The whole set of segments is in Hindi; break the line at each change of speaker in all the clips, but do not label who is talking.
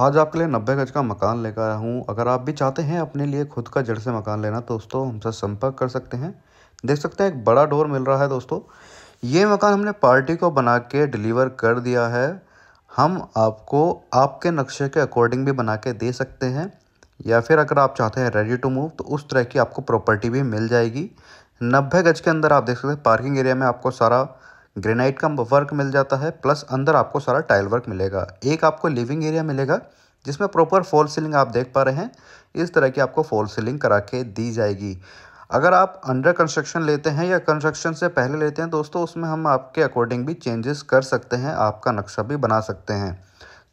आज आपके लिए नब्बे गज का मकान लेकर आया हूँ अगर आप भी चाहते हैं अपने लिए खुद का जड़ से मकान लेना तो दोस्तों हमसे संपर्क कर सकते हैं देख सकते हैं एक बड़ा डोर मिल रहा है दोस्तों ये मकान हमने पार्टी को बना के डिलीवर कर दिया है हम आपको आपके नक्शे के अकॉर्डिंग भी बना के दे सकते हैं या फिर अगर आप चाहते हैं रेडी टू मूव तो उस तरह की आपको प्रॉपर्टी भी मिल जाएगी नब्बे गज के अंदर आप देख सकते हैं पार्किंग एरिया में आपको सारा ग्रेनाइट का वर्क मिल जाता है प्लस अंदर आपको सारा टाइल वर्क मिलेगा एक आपको लिविंग एरिया मिलेगा जिसमें प्रॉपर फॉल सीलिंग आप देख पा रहे हैं इस तरह की आपको फॉल सीलिंग करा के दी जाएगी अगर आप अंडर कंस्ट्रक्शन लेते हैं या कंस्ट्रक्शन से पहले लेते हैं दोस्तों उसमें हम आपके अकॉर्डिंग भी चेंजेस कर सकते हैं आपका नक्शा भी बना सकते हैं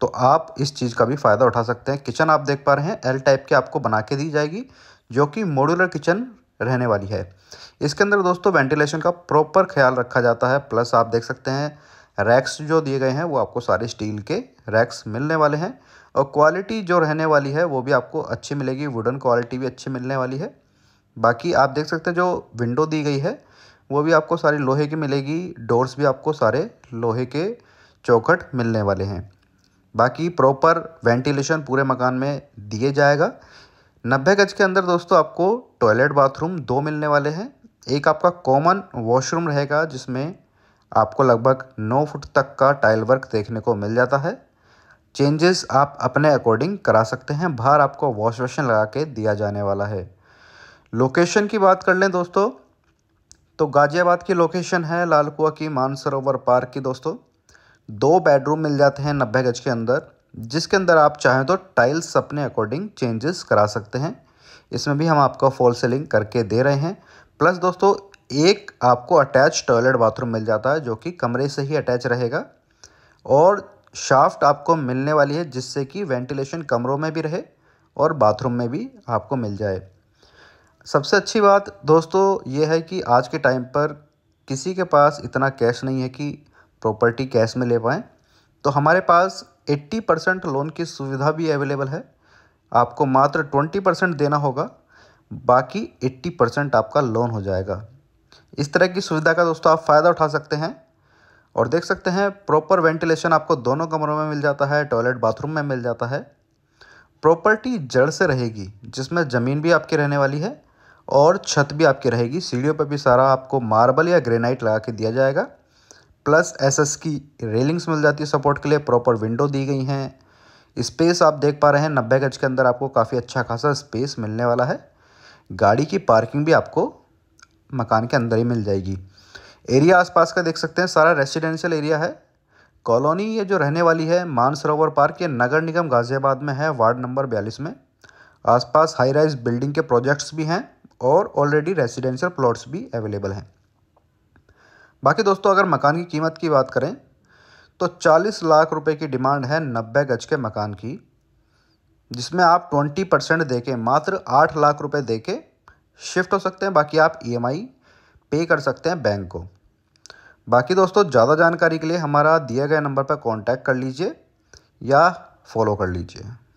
तो आप इस चीज़ का भी फ़ायदा उठा सकते हैं किचन आप देख पा रहे हैं एल टाइप की आपको बना के दी जाएगी जो कि मॉड्यूलर किचन रहने वाली है इसके अंदर दोस्तों वेंटिलेशन का प्रॉपर ख्याल रखा जाता है प्लस आप देख सकते हैं रैक्स जो दिए गए हैं वो आपको सारे स्टील के रैक्स मिलने वाले हैं और क्वालिटी जो रहने वाली है वो भी आपको अच्छी मिलेगी वुडन क्वालिटी भी अच्छी मिलने वाली है बाकी आप देख सकते हैं जो विंडो दी गई है वो भी आपको सारी लोहे की मिलेगी डोर्स भी आपको सारे लोहे के चौखट मिलने वाले हैं बाकी प्रॉपर वेंटिलेशन पूरे मकान में दिए जाएगा नब्बे गज के अंदर दोस्तों आपको टॉयलेट बाथरूम दो मिलने वाले हैं एक आपका कॉमन वॉशरूम रहेगा जिसमें आपको लगभग नौ फुट तक का टाइल वर्क देखने को मिल जाता है चेंजेस आप अपने अकॉर्डिंग करा सकते हैं बाहर आपको वॉश मशीन लगा के दिया जाने वाला है लोकेशन की बात कर लें दोस्तों तो गाज़ियाबाद की लोकेशन है लालकुआ की मानसरोवर पार्क की दोस्तों दो बेडरूम मिल जाते हैं नब्बे गज के अंदर जिसके अंदर आप चाहें तो टाइल्स अपने अकॉर्डिंग चेंजेस करा सकते हैं इसमें भी हम आपको फॉल सेलिंग करके दे रहे हैं प्लस दोस्तों एक आपको अटैच टॉयलेट बाथरूम मिल जाता है जो कि कमरे से ही अटैच रहेगा और शाफ्ट आपको मिलने वाली है जिससे कि वेंटिलेशन कमरों में भी रहे और बाथरूम में भी आपको मिल जाए सबसे अच्छी बात दोस्तों ये है कि आज के टाइम पर किसी के पास इतना कैश नहीं है कि प्रॉपर्टी कैश में ले पाएँ तो हमारे पास 80 परसेंट लोन की सुविधा भी अवेलेबल है आपको मात्र 20 परसेंट देना होगा बाकी 80 परसेंट आपका लोन हो जाएगा इस तरह की सुविधा का दोस्तों आप फ़ायदा उठा सकते हैं और देख सकते हैं प्रॉपर वेंटिलेशन आपको दोनों कमरों में मिल जाता है टॉयलेट बाथरूम में मिल जाता है प्रॉपर्टी जड़ से रहेगी जिसमें ज़मीन भी आपकी रहने वाली है और छत भी आपकी रहेगी सीढ़ियों पर भी सारा आपको मार्बल या ग्रेनाइट लगा के दिया जाएगा प्लस एसएस की रेलिंग्स मिल जाती है सपोर्ट के लिए प्रॉपर विंडो दी गई हैं स्पेस आप देख पा रहे हैं नब्बे गज के अंदर आपको काफ़ी अच्छा खासा स्पेस मिलने वाला है गाड़ी की पार्किंग भी आपको मकान के अंदर ही मिल जाएगी एरिया आसपास का देख सकते हैं सारा रेसिडेंशियल एरिया है कॉलोनी ये जो रहने वाली है मानसरोवर पार्क ये नगर निगम गाज़ियाबाद में है वार्ड नंबर बयालीस में आसपास हाई राइज बिल्डिंग के प्रोजेक्ट्स भी हैं और ऑलरेडी रेजिडेंशियल प्लॉट्स भी अवेलेबल हैं बाकी दोस्तों अगर मकान की कीमत की बात करें तो 40 लाख रुपए की डिमांड है 90 गज के मकान की जिसमें आप ट्वेंटी परसेंट दे के मात्र आठ लाख रुपए दे के शिफ्ट हो सकते हैं बाकी आप ईएमआई e पे कर सकते हैं बैंक को बाकी दोस्तों ज़्यादा जानकारी के लिए हमारा दिए गए नंबर पर कांटेक्ट कर लीजिए या फॉलो कर लीजिए